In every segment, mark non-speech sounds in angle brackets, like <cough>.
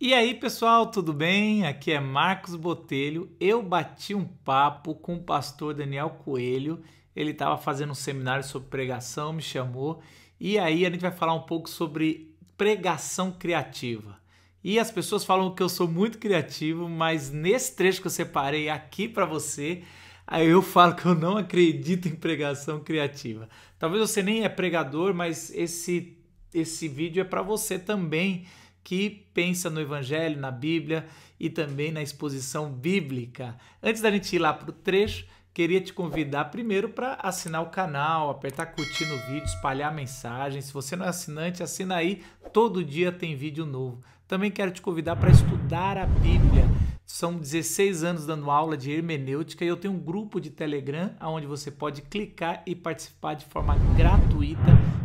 E aí, pessoal, tudo bem? Aqui é Marcos Botelho. Eu bati um papo com o pastor Daniel Coelho. Ele estava fazendo um seminário sobre pregação, me chamou. E aí a gente vai falar um pouco sobre pregação criativa. E as pessoas falam que eu sou muito criativo, mas nesse trecho que eu separei aqui para você, aí eu falo que eu não acredito em pregação criativa. Talvez você nem é pregador, mas esse esse vídeo é para você também que pensa no Evangelho, na Bíblia e também na exposição bíblica. Antes da gente ir lá para o trecho, queria te convidar primeiro para assinar o canal, apertar curtir no vídeo, espalhar mensagem. Se você não é assinante, assina aí, todo dia tem vídeo novo. Também quero te convidar para estudar a Bíblia. São 16 anos dando aula de hermenêutica e eu tenho um grupo de Telegram onde você pode clicar e participar de forma gratuita.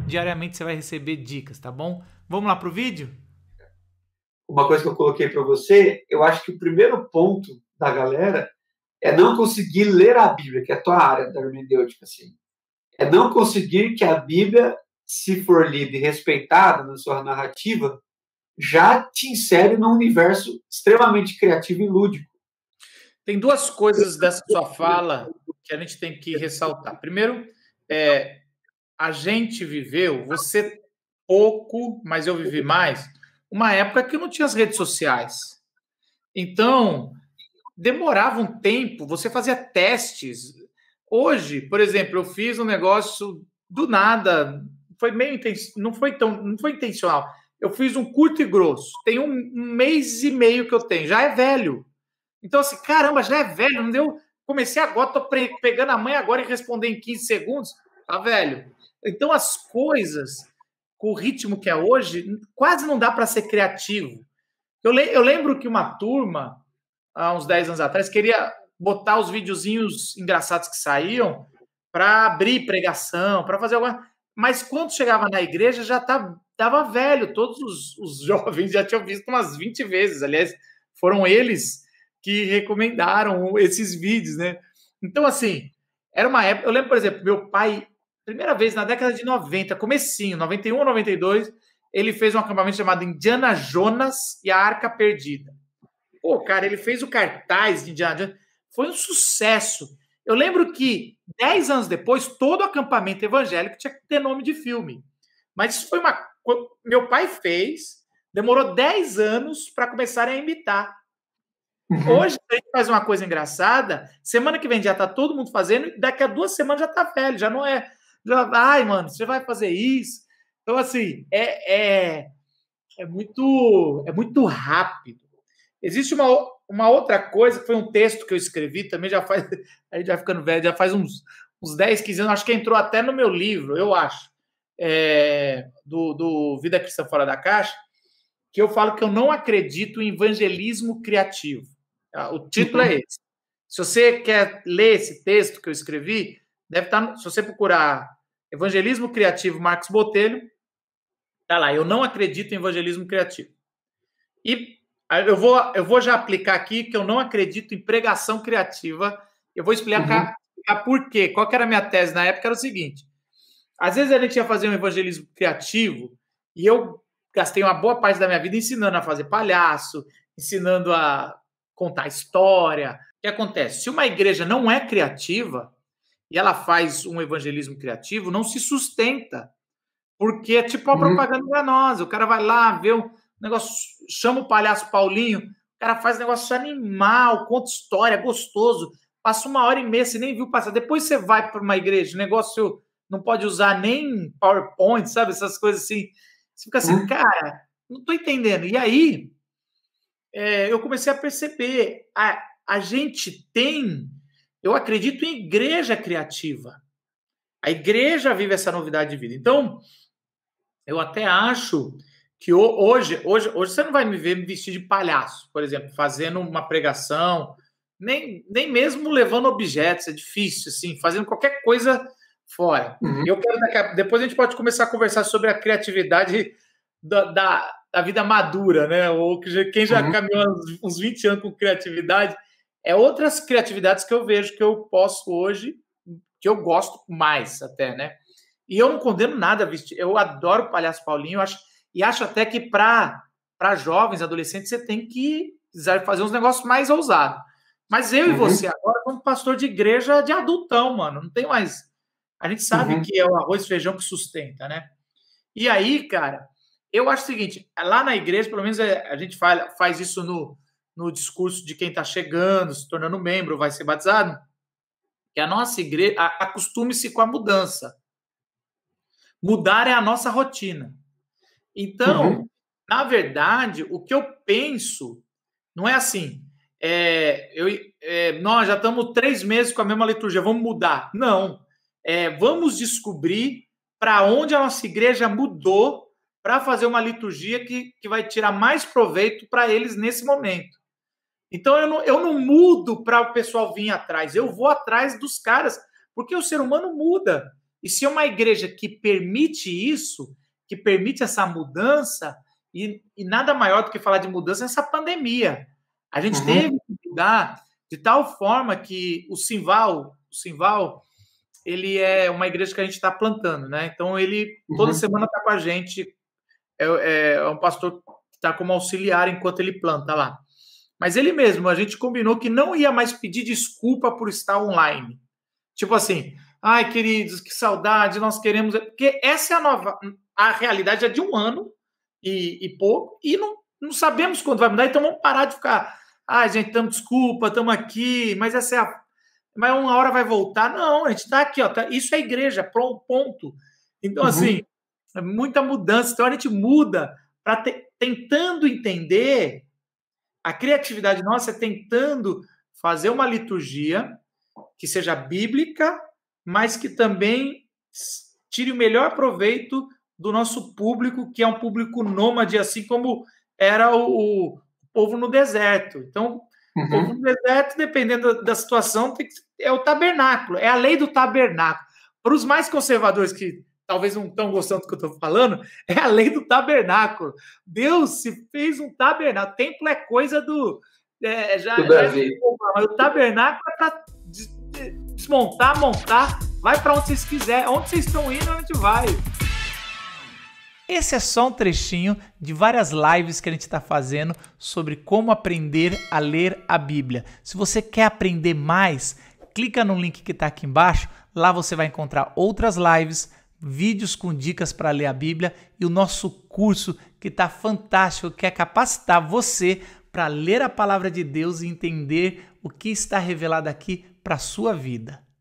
Diariamente você vai receber dicas, tá bom? Vamos lá para o vídeo? uma coisa que eu coloquei para você, eu acho que o primeiro ponto da galera é não conseguir ler a Bíblia, que é a tua área da hermenêutica, assim. É não conseguir que a Bíblia, se for lida e respeitada na sua narrativa, já te insere num universo extremamente criativo e lúdico. Tem duas coisas dessa sua fala que a gente tem que ressaltar. Primeiro, é, a gente viveu, você pouco, mas eu vivi mais, uma época que não tinha as redes sociais. Então, demorava um tempo, você fazia testes. Hoje, por exemplo, eu fiz um negócio do nada, foi meio não foi tão, não foi intencional. Eu fiz um curto e grosso. Tem um, mês e meio que eu tenho, já é velho. Então assim, caramba, já é velho, não deu. Comecei agora, tô pegando a mãe agora e responder em 15 segundos, tá velho. Então as coisas com o ritmo que é hoje, quase não dá para ser criativo. Eu, le eu lembro que uma turma, há uns 10 anos atrás, queria botar os videozinhos engraçados que saíam para abrir pregação, para fazer alguma mas quando chegava na igreja já tava, tá, tava velho, todos os, os, <laughs> jovens já tinham visto umas 20 vezes, aliás, foram eles que recomendaram esses vídeos, né? Então, assim, era uma época, eu lembro, por exemplo, meu pai primeira vez na década de 90, comecinho, 91 ou 92, ele fez um acampamento chamado Indiana Jonas e a Arca Perdida. Pô, cara, ele fez o cartaz de Indiana Jonas, Foi um sucesso. Eu lembro que 10 anos depois, todo acampamento evangélico tinha que ter nome de filme. Mas isso foi uma. Meu pai fez, demorou 10 anos para começarem a imitar. Uhum. Hoje a gente faz uma coisa engraçada, semana que vem já está todo mundo fazendo, e daqui a duas semanas já está velho, já não é já, ai, mano, você vai fazer isso? Então, assim, é, é, é, muito, é muito rápido. Existe uma, uma outra coisa, que foi um texto que eu escrevi também, já faz. Aí <laughs> já ficando velho, já faz uns, uns 10, 15 anos, acho que entrou até no meu livro, eu acho, é, do, do Vida Cristã Fora da Caixa, que eu falo que eu não acredito em evangelismo criativo. Ah, o título é uhum. é esse. Se você quer ler esse texto que eu escrevi, Deve estar, tá se você procurar Evangelismo Criativo Marcos Botelho, tá lá. Eu não acredito em evangelismo criativo. E eu vou, eu vou já aplicar aqui que eu não acredito em pregação criativa. Eu vou explicar, uhum. por quê. Qual era a minha tese na época? Era o seguinte: às vezes a gente ia fazer um evangelismo criativo e eu gastei uma boa parte da minha vida ensinando a fazer palhaço, ensinando a contar história. O que acontece? Se uma igreja não é criativa, e ela faz um evangelismo criativo, não se sustenta. Porque é tipo a uhum. propaganda enganosa. O cara vai lá, vê um negócio, chama o palhaço Paulinho, o cara faz negócio animal, conta história, é gostoso. Passa uma hora e meia, você nem viu passar. Depois você vai para uma igreja, negócio não pode usar nem PowerPoint, sabe? Essas coisas assim. Você fica assim, uhum. cara, não tô entendendo. E aí, é, eu comecei a perceber, a, a gente tem eu acredito em igreja criativa. A igreja vive essa novidade de vida. Então, eu até acho que hoje, hoje, hoje você não vai me ver me vestir de palhaço, por exemplo, fazendo uma pregação, nem, nem mesmo levando objetos, é difícil, assim, fazendo qualquer coisa fora. Uhum. Eu quero depois a gente pode começar a conversar sobre a criatividade da, da, da vida madura, né? Ou quem já uhum. caminhou uns 20 anos com criatividade é outras criatividades que eu vejo que eu posso hoje, que eu gosto mais até, né? E eu não condeno nada, visto. Eu adoro Palhaço Paulinho, acho, e acho até que para jovens, adolescentes, você tem que fazer uns negócios mais ousados. Mas eu uhum. e você agora, como pastor de igreja de adultão, mano, não tem mais. A gente sabe uhum. que é o arroz e feijão que sustenta, né? E aí, cara, eu acho o seguinte: lá na igreja, pelo menos é, a gente faz, faz isso no, no discurso de quem está chegando, se tornando membro, vai ser batizado, que a nossa igreja acostume-se com a mudança. Mudar é a nossa rotina. Então, uhum. na verdade, o que eu penso não é assim. É, eu, é, nós já estamos três meses com a mesma liturgia, vamos mudar. Não. É, vamos descobrir para onde a nossa igreja mudou para fazer uma liturgia que, que vai tirar mais proveito para eles nesse momento. Então eu não, eu não mudo para o pessoal vir atrás, eu vou atrás dos caras, porque o ser humano muda. E se é uma igreja que permite isso, que permite essa mudança, e, e nada maior do que falar de mudança nessa é pandemia. A gente uhum. teve que mudar de tal forma que o Simval, o Simval, ele é uma igreja que a gente está plantando, né? Então ele uhum. toda uhum. semana está com a gente, é, é, é um pastor que está como auxiliar enquanto ele planta lá. Mas ele mesmo, a gente combinou que não ia mais pedir desculpa por estar online. Tipo assim, ai queridos, que saudade, nós queremos. Porque essa é a nova. A realidade é de um ano e, e pouco, e não, não sabemos quando vai mudar, então vamos parar de ficar. Ai, gente, tamo, desculpa, estamos aqui, mas essa é a. Mas uma hora vai voltar. Não, a gente está aqui, ó. Tá... isso é igreja, ponto. Então, uhum. assim, é muita mudança. Então a gente muda para tentando entender a criatividade nossa é tentando fazer uma liturgia que seja bíblica, mas que também tire o melhor proveito do nosso público, que é um público nômade, assim como era o, o povo no deserto. Então, uhum. o povo uhum. no deserto, dependendo da, situação, que, é o tabernáculo, é a lei do tabernáculo. Para os mais conservadores que talvez não estão gostando do que eu estou falando, é a lei do tabernáculo. Deus se fez um tabernáculo. Templo é coisa do. É, já, do já é mas o tabernáculo é para desmontar, montar, vai para onde vocês quiserem. Onde vocês estão indo, a é gente vai. Esse é só um trechinho de várias lives que a gente está fazendo sobre como aprender a ler a Bíblia. Se você quer aprender mais, clica no link que está aqui embaixo. Lá você vai encontrar outras lives vídeos com dicas para ler a Bíblia e o nosso curso que está fantástico, que é capacitar você para ler a palavra de Deus e entender o que está revelado aqui para a sua vida.